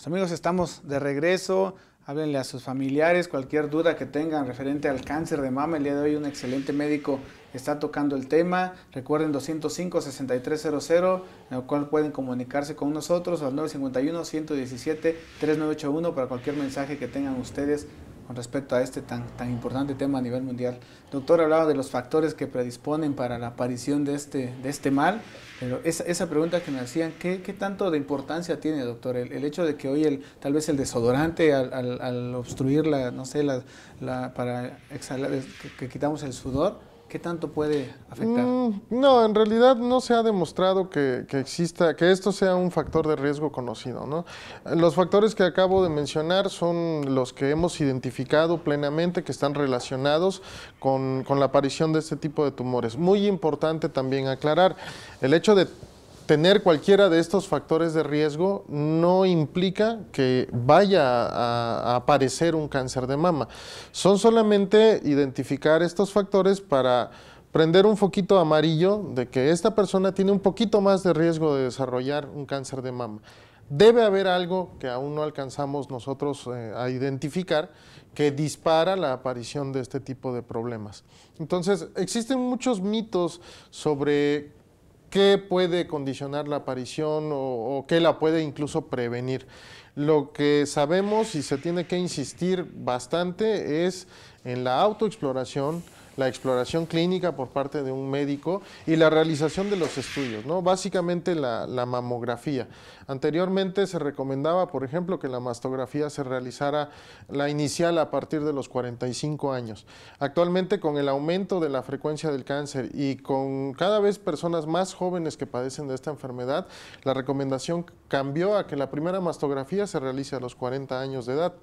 Pues, amigos, estamos de regreso. Háblenle a sus familiares cualquier duda que tengan referente al cáncer de mama. El día de hoy un excelente médico está tocando el tema. Recuerden 205-6300, en el cual pueden comunicarse con nosotros al 951-117-3981 para cualquier mensaje que tengan ustedes con respecto a este tan, tan importante tema a nivel mundial. Doctor, hablaba de los factores que predisponen para la aparición de este, de este mal, pero esa, esa pregunta que me hacían, ¿qué, ¿qué, tanto de importancia tiene, doctor? El, hecho de que hoy el, tal vez el desodorante al, al, obstruir la, no sé, la, la para exhalar, que quitamos el sudor, ¿Qué tanto puede afectar? Mm, no, en realidad no se ha demostrado que, exista, que esto sea un factor de riesgo conocido. ¿no? Los factores que acabo de mencionar son los que hemos identificado plenamente que están relacionados con la aparición de este tipo de tumores. Muy importante también aclarar, el hecho de tener cualquiera de estos factores de riesgo no implica que vaya a, aparecer un cáncer de mama. Son solamente identificar estos factores para prender un foquito amarillo de que esta persona tiene un poquito más de riesgo de desarrollar un cáncer de mama. Debe haber algo que aún no alcanzamos nosotros eh, a identificar que dispara la aparición de este tipo de problemas. Entonces, existen muchos mitos sobre qué puede condicionar la aparición o, qué la puede incluso prevenir. Lo que sabemos y se tiene que insistir bastante es en la autoexploración, la exploración clínica por parte de un médico y la realización de los estudios, ¿no? Básicamente la, la mamografía. Anteriormente se recomendaba, por ejemplo, que la mastografía se realizara la inicial a partir de los 45 años. Actualmente con el aumento de la frecuencia del cáncer y con cada vez personas más jóvenes que padecen de esta enfermedad, la recomendación cambió a que la primera mastografía se realice a los 40 años de edad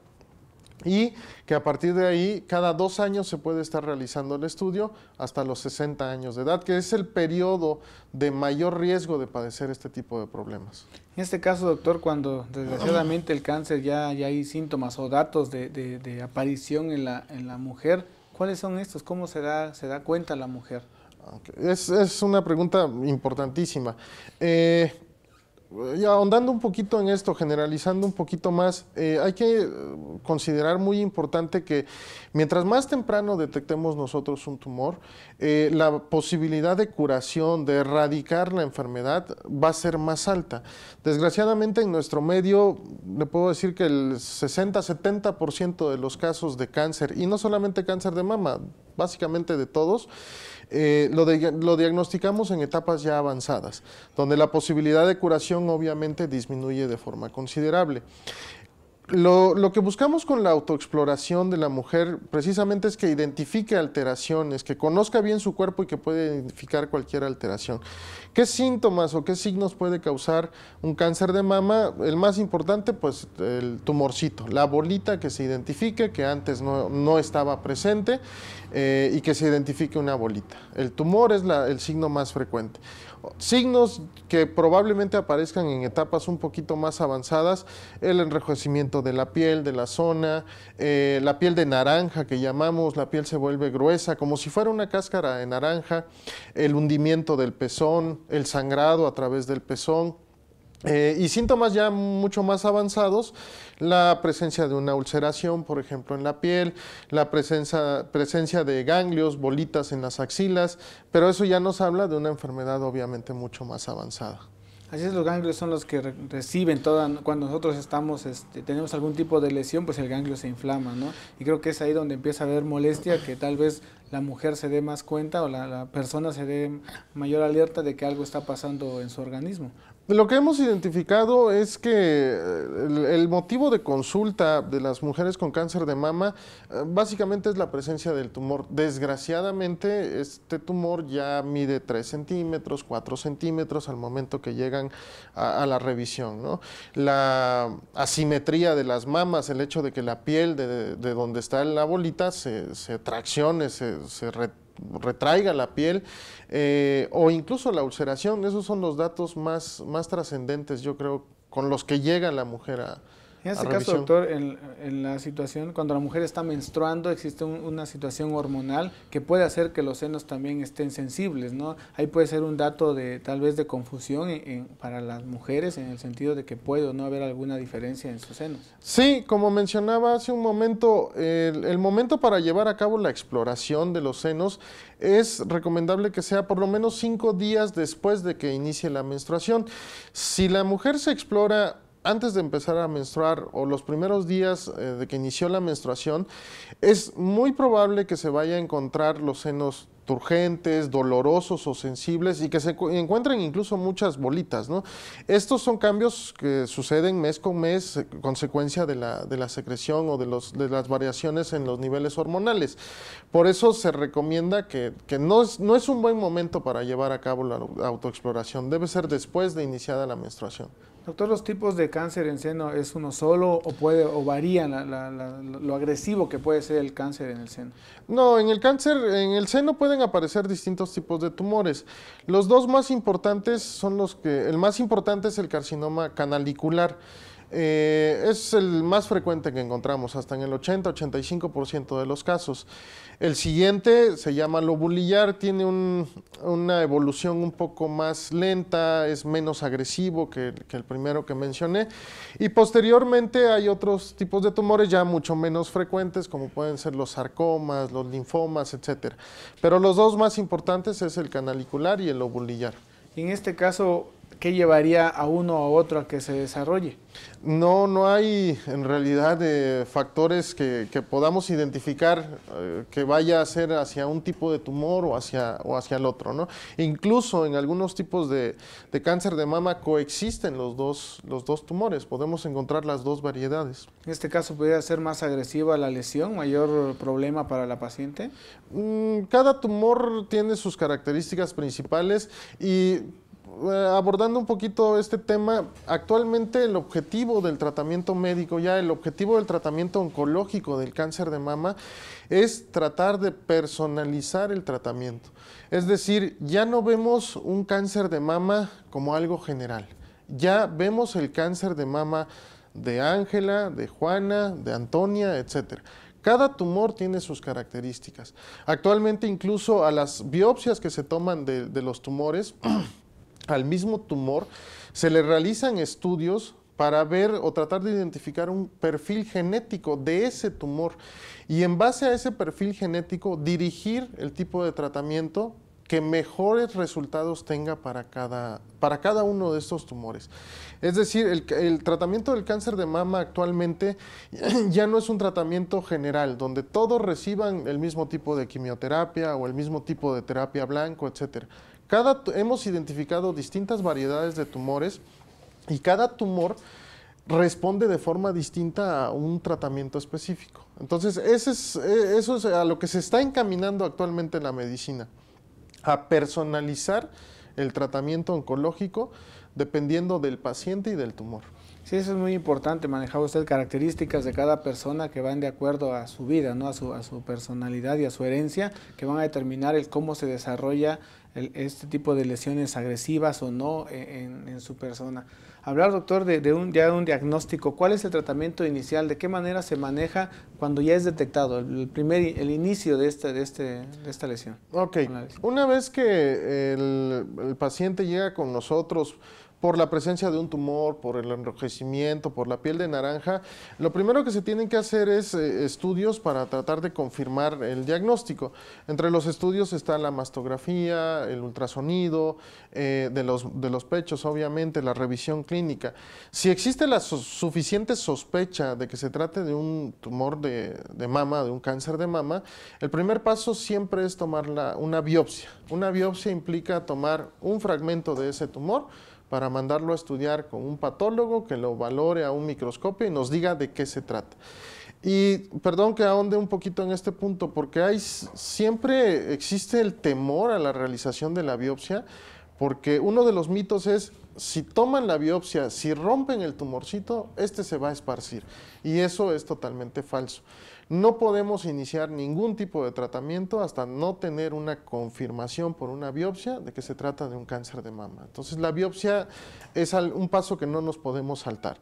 y que a partir de ahí cada dos años se puede estar realizando el estudio hasta los 60 años de edad, que es el periodo de mayor riesgo de padecer este tipo de problemas. En este caso, doctor, cuando desgraciadamente el cáncer ya, ya hay síntomas o datos de, de, aparición en la, en la, mujer, ¿cuáles son estos? ¿Cómo se da, se da cuenta la mujer? Es, es, una pregunta importantísima. Eh, y ahondando un poquito en esto, generalizando un poquito más, eh, hay que eh, considerar muy importante que mientras más temprano detectemos nosotros un tumor, eh, la posibilidad de curación, de erradicar la enfermedad, va a ser más alta. Desgraciadamente en nuestro medio, le puedo decir que el 60-70% de los casos de cáncer, y no solamente cáncer de mama, básicamente de todos, eh, lo, diagnosticamos en etapas ya avanzadas, donde la posibilidad de curación obviamente disminuye de forma considerable. Lo, que buscamos con la autoexploración de la mujer precisamente es que identifique alteraciones, que conozca bien su cuerpo y que pueda identificar cualquier alteración. ¿Qué síntomas o qué signos puede causar un cáncer de mama? El más importante, pues el tumorcito, la bolita que se identifique, que antes no, estaba presente, eh, y que se identifique una bolita. El tumor es el signo más frecuente. Signos que probablemente aparezcan en etapas un poquito más avanzadas, el enrojecimiento de la piel, de la zona, eh, la piel de naranja que llamamos, la piel se vuelve gruesa, como si fuera una cáscara de naranja, el hundimiento del pezón, el sangrado a través del pezón, eh, y síntomas ya mucho más avanzados, la presencia de una ulceración, por ejemplo, en la piel, la presencia, de ganglios, bolitas en las axilas, pero eso ya nos habla de una enfermedad obviamente mucho más avanzada. Así es, los ganglios son los que reciben toda, cuando nosotros estamos, este, tenemos algún tipo de lesión, pues el ganglio se inflama, ¿no? Y creo que es ahí donde empieza a haber molestia, que tal vez la mujer se dé más cuenta o la persona se dé mayor alerta de que algo está pasando en su organismo. Lo que hemos identificado es que eh, el, motivo de consulta de las mujeres con cáncer de mama eh, básicamente es la presencia del tumor. Desgraciadamente, este tumor ya mide 3 centímetros, 4 centímetros al momento que llegan a, la revisión. La asimetría de las mamas, el hecho de que la piel de, donde está la bolita se, traccione, se, se retraiga la piel eh, o incluso la ulceración. Esos son los datos más, más trascendentes, yo creo, con los que llega la mujer a, en este caso, doctor, en, la situación, cuando la mujer está menstruando, existe una situación hormonal que puede hacer que los senos también estén sensibles, ¿no? Ahí puede ser un dato de tal vez de confusión para las mujeres en el sentido de que puede o no haber alguna diferencia en sus senos. Sí, como mencionaba hace un momento, el momento para llevar a cabo la exploración de los senos es recomendable que sea por lo menos cinco días después de que inicie la menstruación. Si la mujer se explora antes de empezar a menstruar o los primeros días eh, de que inició la menstruación, es muy probable que se vaya a encontrar los senos turgentes, dolorosos o sensibles y que se encuentren incluso muchas bolitas. Estos son cambios que suceden mes con mes, eh, consecuencia de la, secreción o de, los, las variaciones en los niveles hormonales. Por eso se recomienda que, no, es, no, es, un buen momento para llevar a cabo la autoexploración, debe ser después de iniciada la menstruación. Doctor, ¿los tipos de cáncer en seno es uno solo o puede o varían la, lo agresivo que puede ser el cáncer en el seno? No, en el cáncer, en el seno pueden aparecer distintos tipos de tumores. Los dos más importantes son los que, el más importante es el carcinoma canalicular. Eh, es el más frecuente que encontramos, hasta en el 80-85% de los casos. El siguiente se llama lobulillar, tiene una evolución un poco más lenta, es menos agresivo que, el primero que mencioné. Y posteriormente hay otros tipos de tumores ya mucho menos frecuentes, como pueden ser los sarcomas, los linfomas, etc. Pero los dos más importantes es el canalicular y el lobulillar. En este caso, ¿qué llevaría a uno o a otro a que se desarrolle? No, no hay en realidad eh, factores que, podamos identificar eh, que vaya a ser hacia un tipo de tumor o hacia, o hacia el otro. ¿no? Incluso en algunos tipos de, cáncer de mama coexisten los dos, los dos tumores, podemos encontrar las dos variedades. ¿En este caso podría ser más agresiva la lesión, mayor problema para la paciente? Mm, cada tumor tiene sus características principales y eh, abordando un poquito este tema, actualmente el objetivo del tratamiento médico, ya el objetivo del tratamiento oncológico del cáncer de mama, es tratar de personalizar el tratamiento. Es decir, ya no vemos un cáncer de mama como algo general, ya vemos el cáncer de mama de Ángela, de Juana, de Antonia, etcétera. Cada tumor tiene sus características. Actualmente incluso a las biopsias que se toman de, de los tumores al mismo tumor, se le realizan estudios para ver o tratar de identificar un perfil genético de ese tumor y en base a ese perfil genético dirigir el tipo de tratamiento que mejores resultados tenga para cada, para cada uno de estos tumores. Es decir, el, tratamiento del cáncer de mama actualmente ya no es un tratamiento general, donde todos reciban el mismo tipo de quimioterapia o el mismo tipo de terapia blanco, etc hemos identificado distintas variedades de tumores y cada tumor responde de forma distinta a un tratamiento específico. Entonces, ese es, e, eso es a lo que se está encaminando actualmente la medicina, a personalizar el tratamiento oncológico dependiendo del paciente y del tumor. Sí, eso es muy importante, manejar usted características de cada persona que van de acuerdo a su vida, ¿no? a, su, a su personalidad y a su herencia, que van a determinar el cómo se desarrolla este tipo de lesiones agresivas o no e, en, su persona. Hablar, doctor, de, un, ya de un diagnóstico, ¿cuál es el tratamiento inicial? ¿De qué manera se maneja cuando ya es detectado el, primer, el inicio de, este, este, de, esta lesión? Ok, una vez que el, el paciente llega con nosotros, por la presencia de un tumor, por el enrojecimiento, por la piel de naranja, lo primero que se tienen que hacer es eh, estudios para tratar de confirmar el diagnóstico. Entre los estudios está la mastografía, el ultrasonido eh, de, los, pechos, obviamente, la revisión clínica. Si existe la suficiente sospecha de que se trate de un tumor de, mama, de un cáncer de mama, el primer paso siempre es tomar una biopsia. Una biopsia implica tomar un fragmento de ese tumor, para mandarlo a estudiar con un patólogo que lo valore a un microscopio y nos diga de qué se trata. Y perdón que ahonde un poquito en este punto, porque hay, siempre existe el temor a la realización de la biopsia, porque uno de los mitos es, si toman la biopsia, si rompen el tumorcito, este se va a esparcir. Y eso es totalmente falso. No podemos iniciar ningún tipo de tratamiento hasta no tener una confirmación por una biopsia de que se trata de un cáncer de mama. Entonces la biopsia es un paso que no nos podemos saltar.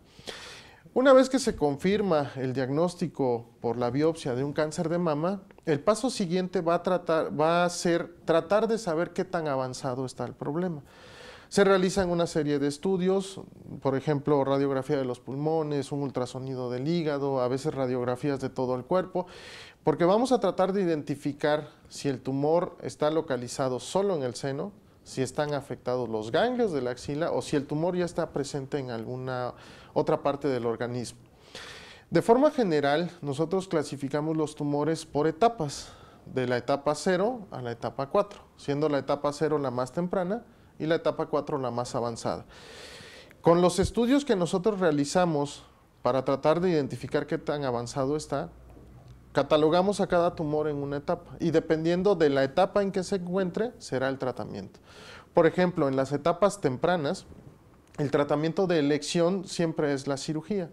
Una vez que se confirma el diagnóstico por la biopsia de un cáncer de mama, el paso siguiente va a, ser tratar de saber qué tan avanzado está el problema. Se realizan una serie de estudios, por ejemplo, radiografía de los pulmones, un ultrasonido del hígado, a veces radiografías de todo el cuerpo, porque vamos a tratar de identificar si el tumor está localizado solo en el seno, si están afectados los ganglios de la axila o si el tumor ya está presente en alguna otra parte del organismo. De forma general, nosotros clasificamos los tumores por etapas, de la etapa 0 a la etapa 4, siendo la etapa 0 la más temprana, y la etapa 4 la más avanzada. Con los estudios que nosotros realizamos para tratar de identificar qué tan avanzado está, catalogamos a cada tumor en una etapa y dependiendo de la etapa en que se encuentre será el tratamiento. Por ejemplo, en las etapas tempranas, el tratamiento de elección siempre es la cirugía.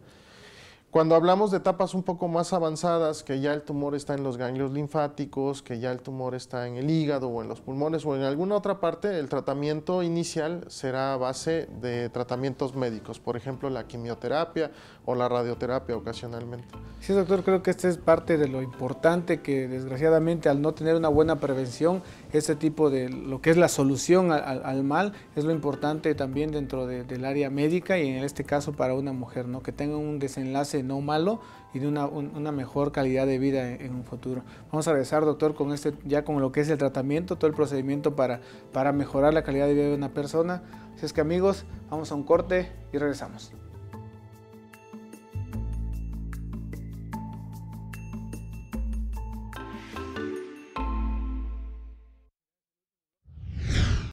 Cuando hablamos de etapas un poco más avanzadas, que ya el tumor está en los ganglios linfáticos, que ya el tumor está en el hígado o en los pulmones o en alguna otra parte, el tratamiento inicial será a base de tratamientos médicos, por ejemplo la quimioterapia o la radioterapia ocasionalmente. Sí, doctor, creo que esta es parte de lo importante que desgraciadamente al no tener una buena prevención este tipo de lo que es la solución al, mal es lo importante también dentro del área médica y en este caso para una mujer, ¿no? que tenga un desenlace no malo y de una, mejor calidad de vida en, un futuro. Vamos a regresar, doctor, con este, ya con lo que es el tratamiento, todo el procedimiento para, para mejorar la calidad de vida de una persona. Así es que amigos, vamos a un corte y regresamos.